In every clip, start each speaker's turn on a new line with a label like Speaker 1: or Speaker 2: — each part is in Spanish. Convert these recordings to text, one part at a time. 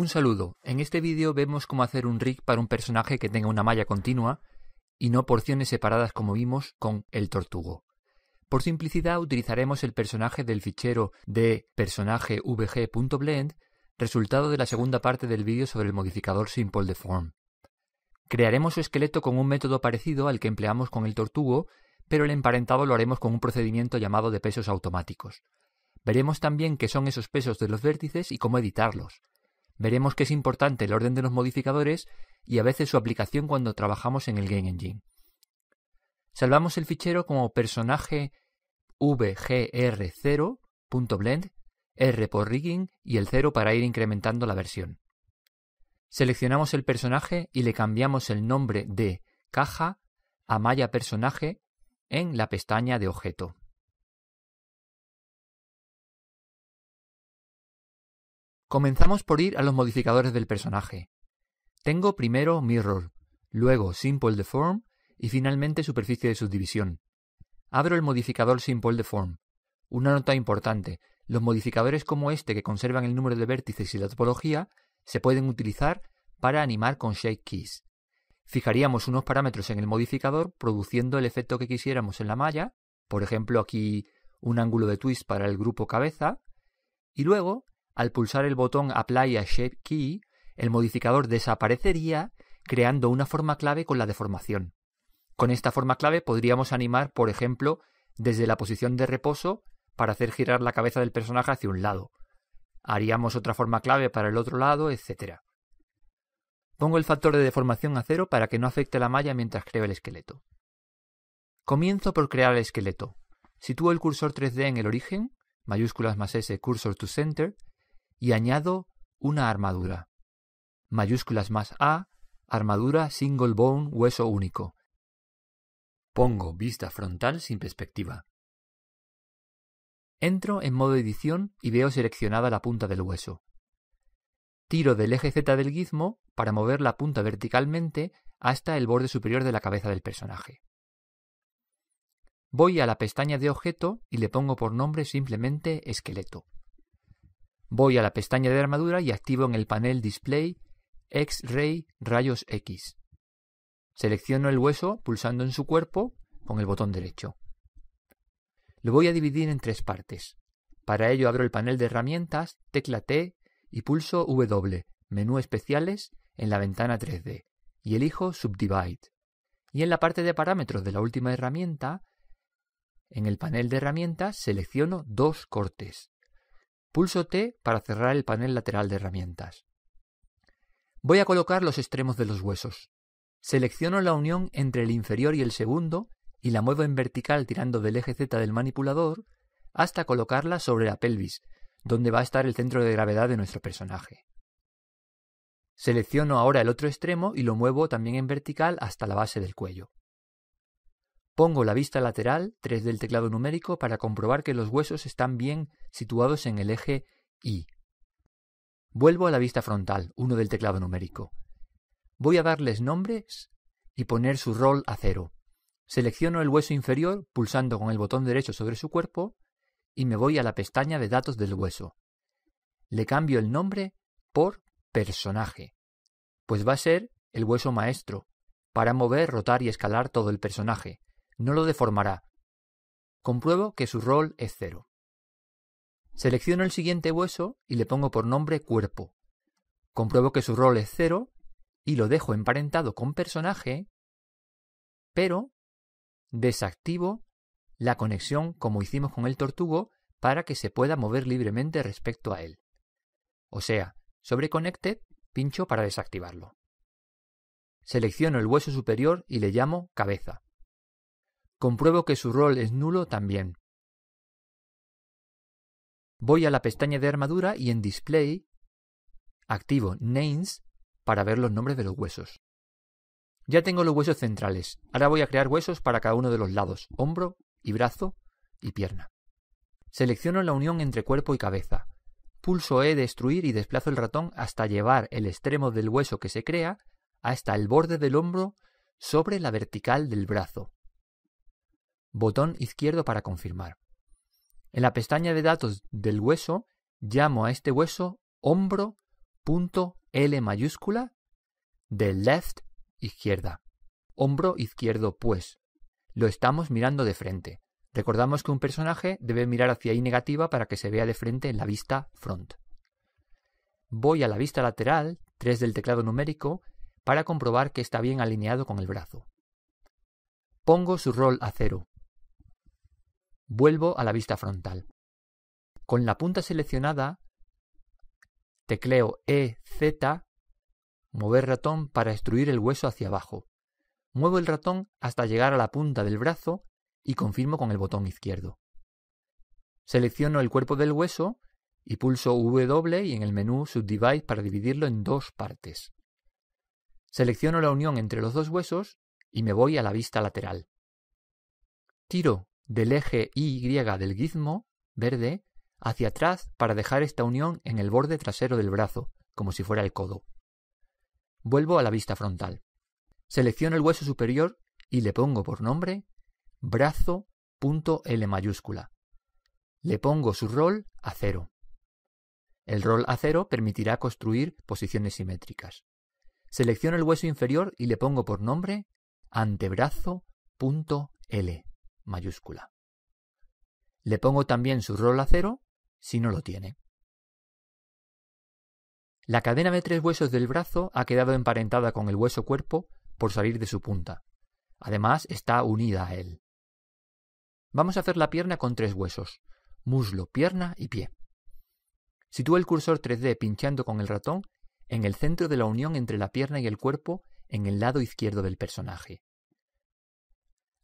Speaker 1: Un saludo. En este vídeo vemos cómo hacer un rig para un personaje que tenga una malla continua y no porciones separadas como vimos con el tortugo. Por simplicidad utilizaremos el personaje del fichero de PersonajeVG.blend, resultado de la segunda parte del vídeo sobre el modificador Simple Deform. Crearemos su esqueleto con un método parecido al que empleamos con el tortugo, pero el emparentado lo haremos con un procedimiento llamado de pesos automáticos. Veremos también qué son esos pesos de los vértices y cómo editarlos veremos que es importante el orden de los modificadores y a veces su aplicación cuando trabajamos en el Game Engine. Salvamos el fichero como personaje vgr0.blend, r por rigging y el 0 para ir incrementando la versión. Seleccionamos el personaje y le cambiamos el nombre de caja a malla personaje en la pestaña de objeto. Comenzamos por ir a los modificadores del personaje. Tengo primero Mirror, luego Simple Deform y finalmente Superficie de Subdivisión. Abro el modificador Simple Deform. Una nota importante, los modificadores como este que conservan el número de vértices y la topología se pueden utilizar para animar con Shake Keys. Fijaríamos unos parámetros en el modificador produciendo el efecto que quisiéramos en la malla, por ejemplo aquí un ángulo de twist para el grupo cabeza, y luego al pulsar el botón Apply a Shape Key, el modificador desaparecería creando una forma clave con la deformación. Con esta forma clave podríamos animar, por ejemplo, desde la posición de reposo para hacer girar la cabeza del personaje hacia un lado. Haríamos otra forma clave para el otro lado, etc. Pongo el factor de deformación a cero para que no afecte la malla mientras creo el esqueleto. Comienzo por crear el esqueleto. Sitúo el cursor 3D en el origen, mayúsculas más S cursor to center, y añado una armadura. Mayúsculas más A, armadura single bone hueso único. Pongo vista frontal sin perspectiva. Entro en modo edición y veo seleccionada la punta del hueso. Tiro del eje Z del gizmo para mover la punta verticalmente hasta el borde superior de la cabeza del personaje. Voy a la pestaña de objeto y le pongo por nombre simplemente esqueleto. Voy a la pestaña de armadura y activo en el panel Display X-Ray Rayos X. Selecciono el hueso pulsando en su cuerpo con el botón derecho. Lo voy a dividir en tres partes. Para ello abro el panel de herramientas, tecla T y pulso W, menú especiales, en la ventana 3D, y elijo Subdivide. Y en la parte de parámetros de la última herramienta, en el panel de herramientas selecciono dos cortes. Pulso T para cerrar el panel lateral de herramientas. Voy a colocar los extremos de los huesos. Selecciono la unión entre el inferior y el segundo y la muevo en vertical tirando del eje Z del manipulador hasta colocarla sobre la pelvis, donde va a estar el centro de gravedad de nuestro personaje. Selecciono ahora el otro extremo y lo muevo también en vertical hasta la base del cuello. Pongo la vista lateral 3 del teclado numérico para comprobar que los huesos están bien situados en el eje Y. Vuelvo a la vista frontal 1 del teclado numérico. Voy a darles nombres y poner su rol a cero. Selecciono el hueso inferior pulsando con el botón derecho sobre su cuerpo y me voy a la pestaña de datos del hueso. Le cambio el nombre por personaje, pues va a ser el hueso maestro, para mover, rotar y escalar todo el personaje, no lo deformará. Compruebo que su rol es cero. Selecciono el siguiente hueso y le pongo por nombre cuerpo. Compruebo que su rol es cero y lo dejo emparentado con personaje, pero desactivo la conexión como hicimos con el tortugo para que se pueda mover libremente respecto a él. O sea, sobre Connected pincho para desactivarlo. Selecciono el hueso superior y le llamo cabeza compruebo que su rol es nulo también. Voy a la pestaña de armadura y en Display activo Names para ver los nombres de los huesos. Ya tengo los huesos centrales. Ahora voy a crear huesos para cada uno de los lados, hombro y brazo y pierna. Selecciono la unión entre cuerpo y cabeza. Pulso E destruir y desplazo el ratón hasta llevar el extremo del hueso que se crea hasta el borde del hombro sobre la vertical del brazo botón izquierdo para confirmar. En la pestaña de datos del hueso, llamo a este hueso hombro.l mayúscula de left izquierda. Hombro izquierdo, pues. Lo estamos mirando de frente. Recordamos que un personaje debe mirar hacia I negativa para que se vea de frente en la vista front. Voy a la vista lateral, 3 del teclado numérico, para comprobar que está bien alineado con el brazo. Pongo su rol a cero. Vuelvo a la vista frontal. Con la punta seleccionada, tecleo EZ, mover ratón para extruir el hueso hacia abajo. Muevo el ratón hasta llegar a la punta del brazo y confirmo con el botón izquierdo. Selecciono el cuerpo del hueso y pulso W y en el menú Subdivide para dividirlo en dos partes. Selecciono la unión entre los dos huesos y me voy a la vista lateral. Tiro del eje Y del gizmo, verde hacia atrás para dejar esta unión en el borde trasero del brazo, como si fuera el codo. Vuelvo a la vista frontal. Selecciono el hueso superior y le pongo por nombre brazo L mayúscula. Le pongo su rol a cero. El rol a cero permitirá construir posiciones simétricas. Selecciono el hueso inferior y le pongo por nombre antebrazo L mayúscula. Le pongo también su rol a cero si no lo tiene. La cadena de tres huesos del brazo ha quedado emparentada con el hueso cuerpo por salir de su punta. Además, está unida a él. Vamos a hacer la pierna con tres huesos, muslo, pierna y pie. Sitúa el cursor 3D pinchando con el ratón en el centro de la unión entre la pierna y el cuerpo en el lado izquierdo del personaje.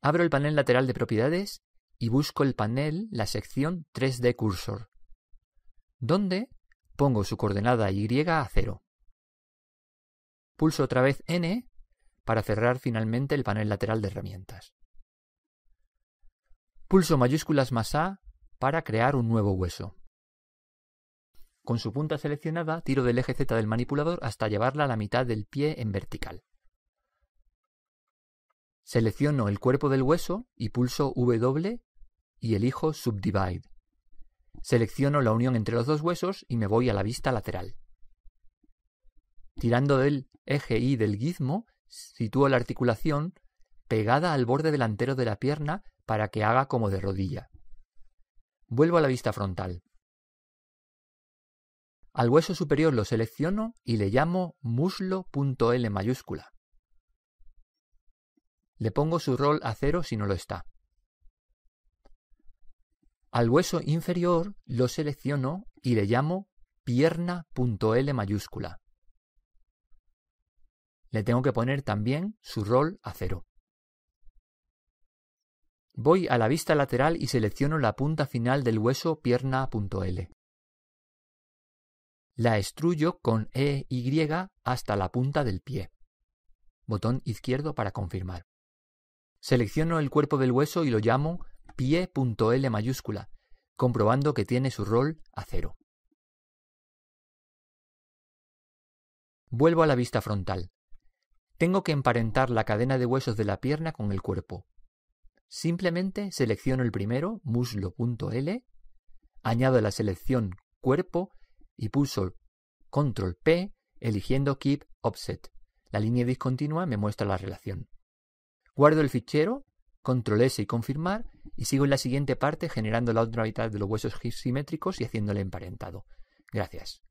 Speaker 1: Abro el panel lateral de propiedades y busco el panel, la sección 3D Cursor, donde pongo su coordenada Y a 0. Pulso otra vez N para cerrar finalmente el panel lateral de herramientas. Pulso mayúsculas más A para crear un nuevo hueso. Con su punta seleccionada, tiro del eje Z del manipulador hasta llevarla a la mitad del pie en vertical. Selecciono el cuerpo del hueso y pulso W y elijo Subdivide. Selecciono la unión entre los dos huesos y me voy a la vista lateral. Tirando del eje Y del gizmo, sitúo la articulación pegada al borde delantero de la pierna para que haga como de rodilla. Vuelvo a la vista frontal. Al hueso superior lo selecciono y le llamo muslo.l mayúscula. Le pongo su rol a cero si no lo está. Al hueso inferior lo selecciono y le llamo pierna.l mayúscula. Le tengo que poner también su rol a cero. Voy a la vista lateral y selecciono la punta final del hueso pierna.l. La estruyo con EY hasta la punta del pie. Botón izquierdo para confirmar. Selecciono el cuerpo del hueso y lo llamo pie.l mayúscula, comprobando que tiene su rol a cero. Vuelvo a la vista frontal. Tengo que emparentar la cadena de huesos de la pierna con el cuerpo. Simplemente selecciono el primero, muslo.l, añado la selección cuerpo y pulso control P eligiendo keep offset. La línea discontinua me muestra la relación. Guardo el fichero, control S y confirmar, y sigo en la siguiente parte generando la otra mitad de los huesos simétricos y haciéndole emparentado. Gracias.